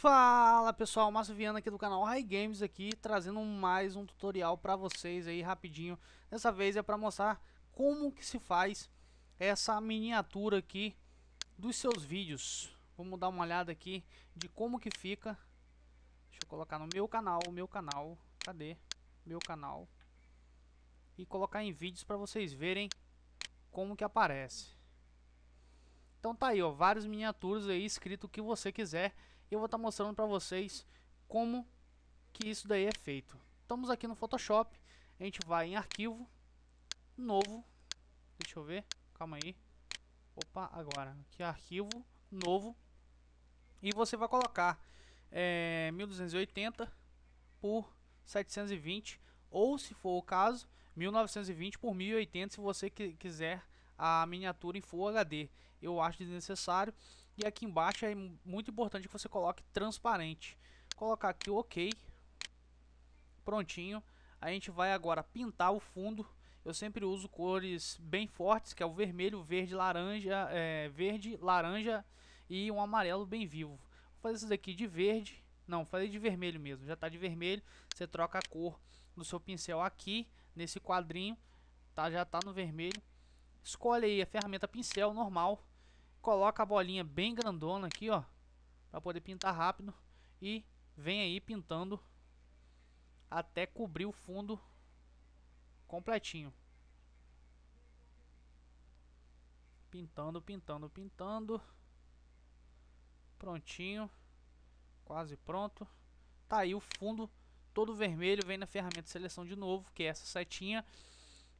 Fala pessoal, Márcio Viana aqui do canal High Games aqui, trazendo mais um tutorial para vocês aí rapidinho. Dessa vez é para mostrar como que se faz essa miniatura aqui dos seus vídeos. Vamos dar uma olhada aqui de como que fica. Deixa eu colocar no meu canal, meu canal, cadê? Meu canal. E colocar em vídeos para vocês verem como que aparece. Então tá aí, ó, várias miniaturas aí escrito o que você quiser eu vou estar tá mostrando para vocês como que isso daí é feito. Estamos aqui no Photoshop, a gente vai em arquivo, novo, deixa eu ver, calma aí, opa, agora, aqui é arquivo, novo, e você vai colocar é, eh, 1280 por 720, ou se for o caso, 1920 por 1080 se você quiser a miniatura em Full HD. Eu acho desnecessário, e aqui embaixo é muito importante que você coloque transparente. Colocar aqui o OK. Prontinho. A gente vai agora pintar o fundo. Eu sempre uso cores bem fortes, que é o vermelho, verde, laranja, é, verde, laranja e um amarelo bem vivo. Vou fazer isso daqui de verde. Não, fazer de vermelho mesmo. Já está de vermelho. Você troca a cor do seu pincel aqui, nesse quadrinho. Tá, já está no vermelho. Escolhe aí a ferramenta pincel normal Coloca a bolinha bem grandona aqui, ó. Pra poder pintar rápido. E vem aí pintando até cobrir o fundo completinho. Pintando, pintando, pintando. Prontinho. Quase pronto. Tá aí o fundo todo vermelho. Vem na ferramenta seleção de novo, que é essa setinha.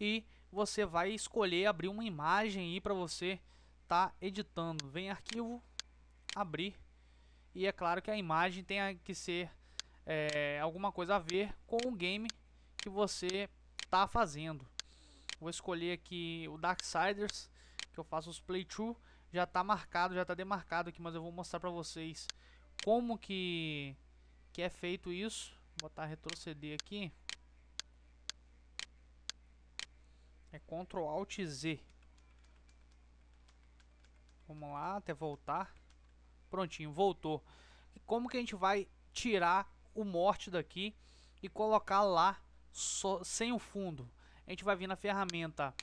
E você vai escolher abrir uma imagem aí para você tá editando, vem arquivo, abrir. E é claro que a imagem tem que ser é, alguma coisa a ver com o game que você está fazendo. Vou escolher aqui o Darksiders, que eu faço os playthrough. Já está marcado, já está demarcado aqui, mas eu vou mostrar para vocês como que, que é feito isso. Vou botar retroceder aqui. É Ctrl Alt Z. Vamos lá, até voltar. Prontinho, voltou. E como que a gente vai tirar o morte daqui e colocar lá só, sem o fundo? A gente vai vir na ferramenta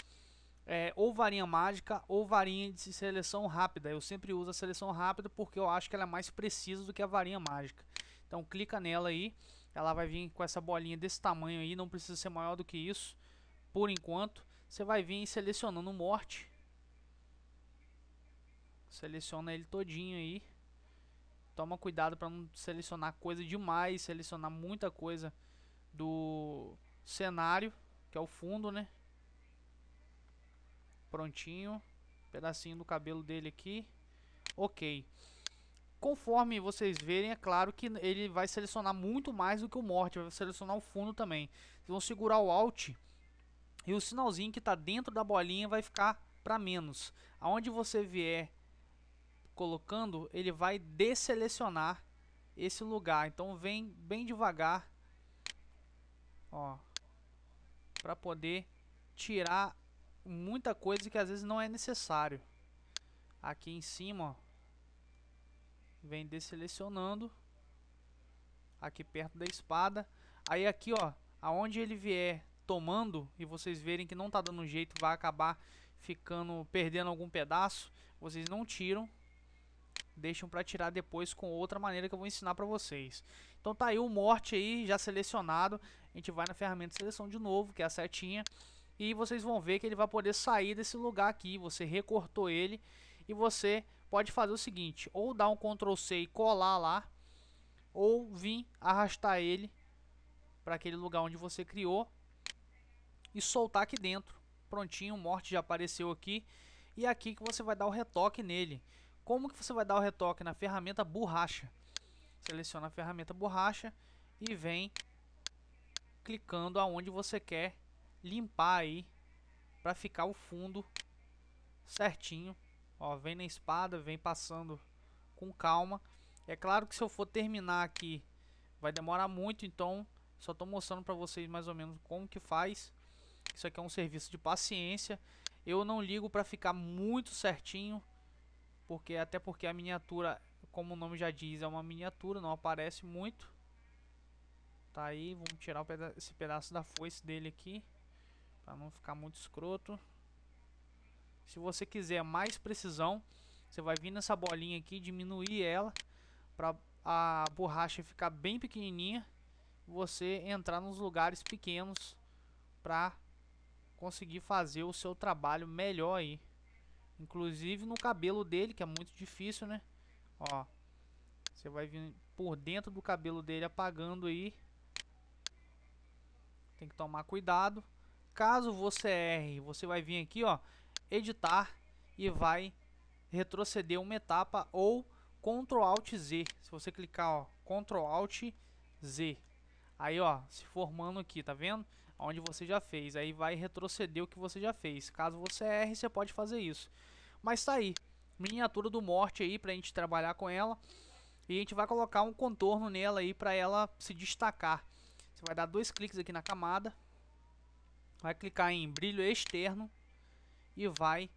é, ou varinha mágica ou varinha de seleção rápida. Eu sempre uso a seleção rápida porque eu acho que ela é mais precisa do que a varinha mágica. Então clica nela aí, ela vai vir com essa bolinha desse tamanho aí, não precisa ser maior do que isso por enquanto. Você vai vir selecionando o morte Seleciona ele todinho aí. Toma cuidado para não selecionar coisa demais, selecionar muita coisa do cenário, que é o fundo, né? Prontinho. Pedacinho do cabelo dele aqui. Ok. Conforme vocês verem, é claro que ele vai selecionar muito mais do que o morte. Vai selecionar o fundo também. Vocês vão segurar o Alt. E o sinalzinho que está dentro da bolinha vai ficar para menos. Aonde você vier colocando, ele vai deselecionar esse lugar. Então vem bem devagar, ó, para poder tirar muita coisa que às vezes não é necessário. Aqui em cima, ó, vem deselecionando aqui perto da espada. Aí aqui, ó, aonde ele vier tomando e vocês verem que não tá dando jeito, vai acabar ficando perdendo algum pedaço, vocês não tiram, deixam para tirar depois com outra maneira que eu vou ensinar para vocês. Então tá aí o morte aí já selecionado, a gente vai na ferramenta de seleção de novo, que é a setinha, e vocês vão ver que ele vai poder sair desse lugar aqui, você recortou ele e você pode fazer o seguinte, ou dar um Ctrl C e colar lá, ou vir arrastar ele para aquele lugar onde você criou e soltar aqui dentro. Prontinho, o morte já apareceu aqui e é aqui que você vai dar o retoque nele. Como que você vai dar o retoque na ferramenta borracha? Seleciona a ferramenta borracha e vem clicando aonde você quer limpar aí para ficar o fundo certinho. Ó, vem na espada, vem passando com calma. É claro que se eu for terminar aqui vai demorar muito, então só estou mostrando para vocês mais ou menos como que faz. Isso aqui é um serviço de paciência. Eu não ligo para ficar muito certinho porque até porque a miniatura, como o nome já diz, é uma miniatura, não aparece muito. Tá aí, vamos tirar peda esse pedaço da foice dele aqui, para não ficar muito escroto. Se você quiser mais precisão, você vai vir nessa bolinha aqui, diminuir ela para a borracha ficar bem pequenininha. Você entrar nos lugares pequenos para conseguir fazer o seu trabalho melhor aí. Inclusive no cabelo dele, que é muito difícil, né? Ó, você vai vir por dentro do cabelo dele apagando aí. Tem que tomar cuidado. Caso você erre, você vai vir aqui, ó, editar e vai retroceder uma etapa ou Ctrl Alt Z. Se você clicar, ó, Ctrl Alt Z. Aí, ó, se formando aqui, tá vendo? onde você já fez. Aí vai retroceder o que você já fez. Caso você erre, você pode fazer isso. Mas tá aí. Miniatura do Morte aí pra gente trabalhar com ela. E a gente vai colocar um contorno nela aí pra ela se destacar. Você vai dar dois cliques aqui na camada. Vai clicar em brilho externo. E vai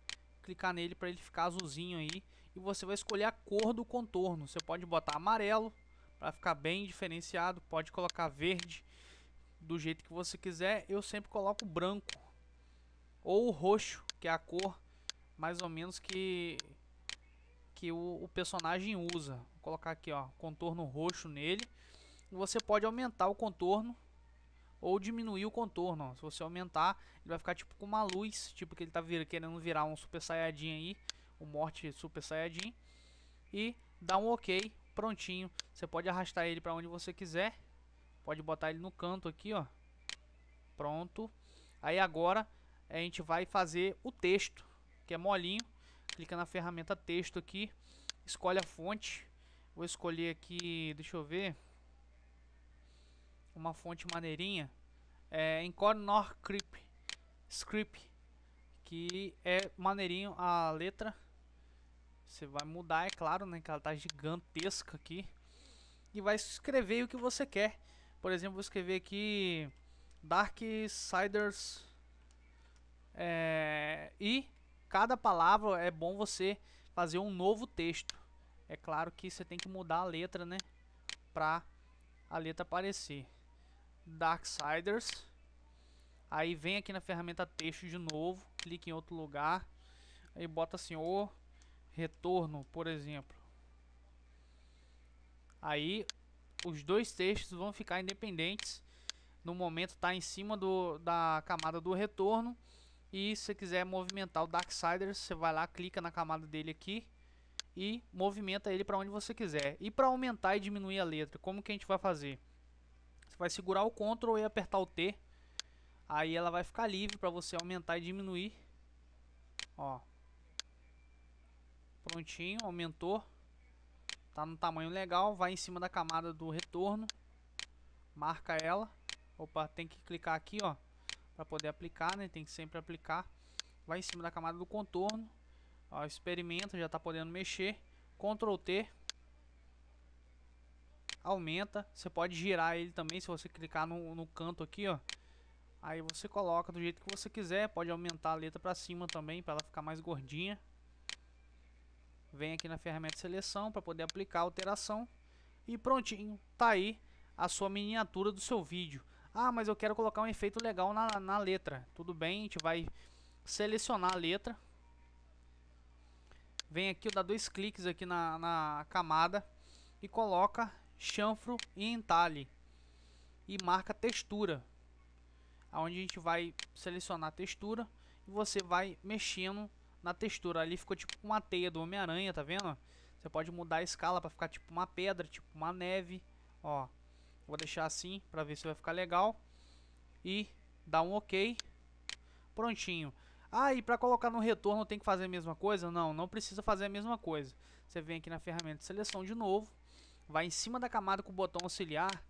clicar nele para ele ficar azulzinho aí. E você vai escolher a cor do contorno. Você pode botar amarelo para ficar bem diferenciado. Pode colocar verde do jeito que você quiser. Eu sempre coloco branco ou roxo, que é a cor mais ou menos que que o, o personagem usa. Vou colocar aqui, ó, contorno roxo nele. você pode aumentar o contorno ou diminuir o contorno. Ó. Se você aumentar, ele vai ficar tipo com uma luz, tipo que ele tá vir, querendo virar um Super Saiyajin aí, o um Morte Super Saiyajin. E dá um OK, prontinho. Você pode arrastar ele para onde você quiser Pode botar ele no canto aqui, ó. Pronto. Aí agora a gente vai fazer o texto, que é molinho. Clica na ferramenta texto aqui, escolhe a fonte. Vou escolher aqui, deixa eu ver, uma fonte maneirinha. É Encornor Creep, Script, que é maneirinho a letra. Você vai mudar, é claro, né, que ela tá gigantesca aqui. E vai escrever o que você quer. Por exemplo, vou escrever aqui Darksiders é, e cada palavra é bom você fazer um novo texto. É claro que você tem que mudar a letra, né? Pra a letra aparecer. Darksiders. Aí vem aqui na ferramenta texto de novo, clica em outro lugar. Aí bota assim, o retorno, por exemplo. Aí os dois textos vão ficar independentes. No momento está em cima do, da camada do retorno. E se você quiser movimentar o Darksiders, você vai lá, clica na camada dele aqui e movimenta ele para onde você quiser. E para aumentar e diminuir a letra, como que a gente vai fazer? Você vai segurar o Ctrl e apertar o T. Aí ela vai ficar livre para você aumentar e diminuir. Ó. Prontinho, aumentou. Tá no tamanho legal, vai em cima da camada do retorno. Marca ela. Opa, tem que clicar aqui, ó. Pra poder aplicar, né? Tem que sempre aplicar. Vai em cima da camada do contorno. Ó, experimenta, já tá podendo mexer. Ctrl T. Aumenta. Você pode girar ele também, se você clicar no, no canto aqui, ó. Aí você coloca do jeito que você quiser. Pode aumentar a letra pra cima também, pra ela ficar mais gordinha vem aqui na ferramenta de seleção para poder aplicar a alteração e prontinho, tá aí a sua miniatura do seu vídeo. Ah, mas eu quero colocar um efeito legal na, na letra. Tudo bem, a gente vai selecionar a letra. Vem aqui, dá dois cliques aqui na, na camada e coloca chanfro e entalhe. E marca textura. Onde a gente vai selecionar a textura e você vai mexendo na textura. Ali ficou tipo uma teia do Homem-Aranha, tá vendo? Você pode mudar a escala pra ficar tipo uma pedra, tipo uma neve. Ó, vou deixar assim pra ver se vai ficar legal. E dá um ok. Prontinho. Ah, e pra colocar no retorno tem que fazer a mesma coisa? Não, não precisa fazer a mesma coisa. Você vem aqui na ferramenta de seleção de novo. Vai em cima da camada com o botão auxiliar.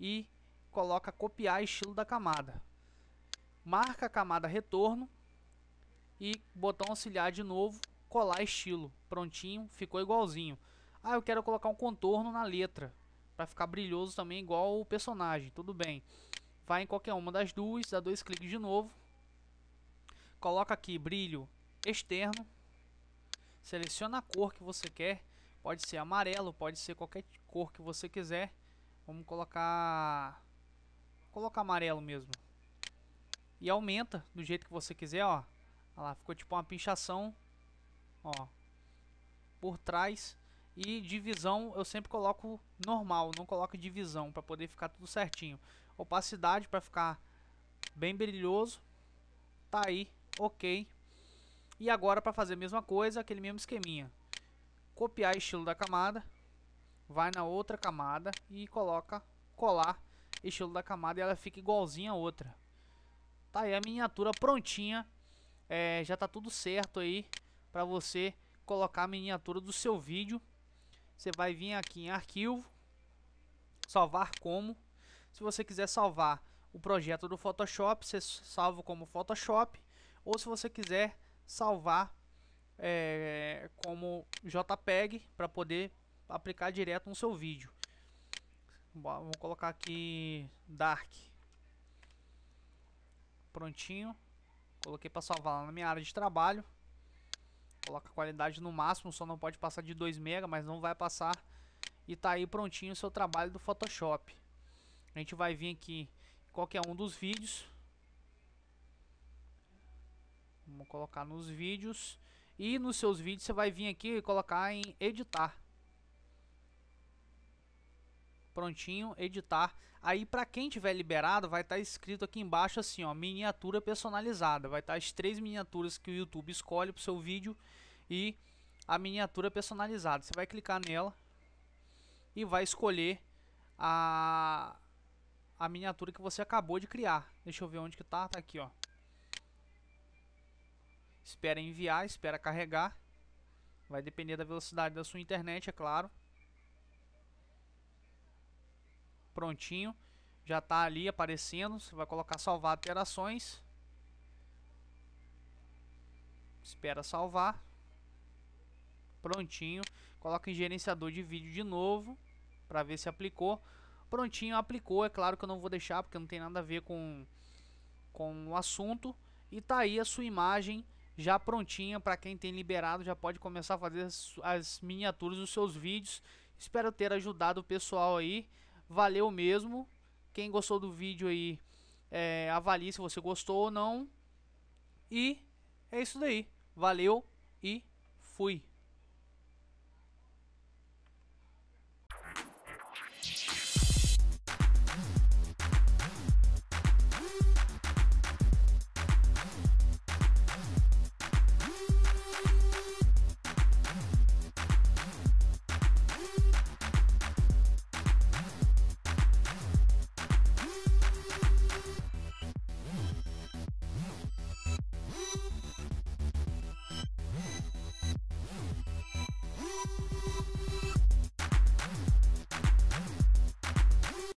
E coloca copiar estilo da camada. Marca a camada retorno e botão auxiliar de novo, colar estilo. Prontinho, ficou igualzinho. Ah, eu quero colocar um contorno na letra, para ficar brilhoso também igual o personagem, tudo bem. Vai em qualquer uma das duas, dá dois cliques de novo. Coloca aqui brilho externo. Seleciona a cor que você quer. Pode ser amarelo, pode ser qualquer cor que você quiser. Vamos colocar colocar amarelo mesmo. E aumenta do jeito que você quiser, ó. Olha lá, ficou tipo uma pinchação, ó, por trás. E divisão eu sempre coloco normal, não coloco divisão para poder ficar tudo certinho. Opacidade para ficar bem brilhoso. Tá aí, ok. E agora para fazer a mesma coisa, aquele mesmo esqueminha. Copiar estilo da camada, vai na outra camada e coloca colar estilo da camada e ela fica igualzinha a outra. Tá aí a miniatura prontinha é, já tá tudo certo aí para você colocar a miniatura do seu vídeo. Você vai vir aqui em arquivo, salvar como. Se você quiser salvar o projeto do Photoshop, você salva como Photoshop. Ou se você quiser salvar é, como JPEG para poder aplicar direto no seu vídeo. vou colocar aqui Dark. Prontinho. Coloquei para salvar lá na minha área de trabalho. Coloca a qualidade no máximo, só não pode passar de 2 MB, mas não vai passar. E tá aí prontinho o seu trabalho do Photoshop. A gente vai vir aqui em qualquer um dos vídeos. Vamos colocar nos vídeos. E nos seus vídeos você vai vir aqui e colocar em editar prontinho, editar. Aí para quem tiver liberado, vai estar tá escrito aqui embaixo assim, ó, miniatura personalizada. Vai estar tá as três miniaturas que o YouTube escolhe pro seu vídeo e a miniatura personalizada. Você vai clicar nela e vai escolher a a miniatura que você acabou de criar. Deixa eu ver onde que tá, tá aqui, ó. Espera enviar, espera carregar. Vai depender da velocidade da sua internet, é claro. prontinho. Já está ali aparecendo. Você vai colocar salvar alterações. Espera salvar. Prontinho. Coloca em gerenciador de vídeo de novo. Para ver se aplicou. Prontinho, aplicou. É claro que eu não vou deixar porque não tem nada a ver com, com o assunto. E tá aí a sua imagem já prontinha para quem tem liberado, já pode começar a fazer as, as miniaturas dos seus vídeos. Espero ter ajudado o pessoal aí valeu mesmo. Quem gostou do vídeo aí, é, avalie se você gostou ou não. E é isso daí. Valeu e fui.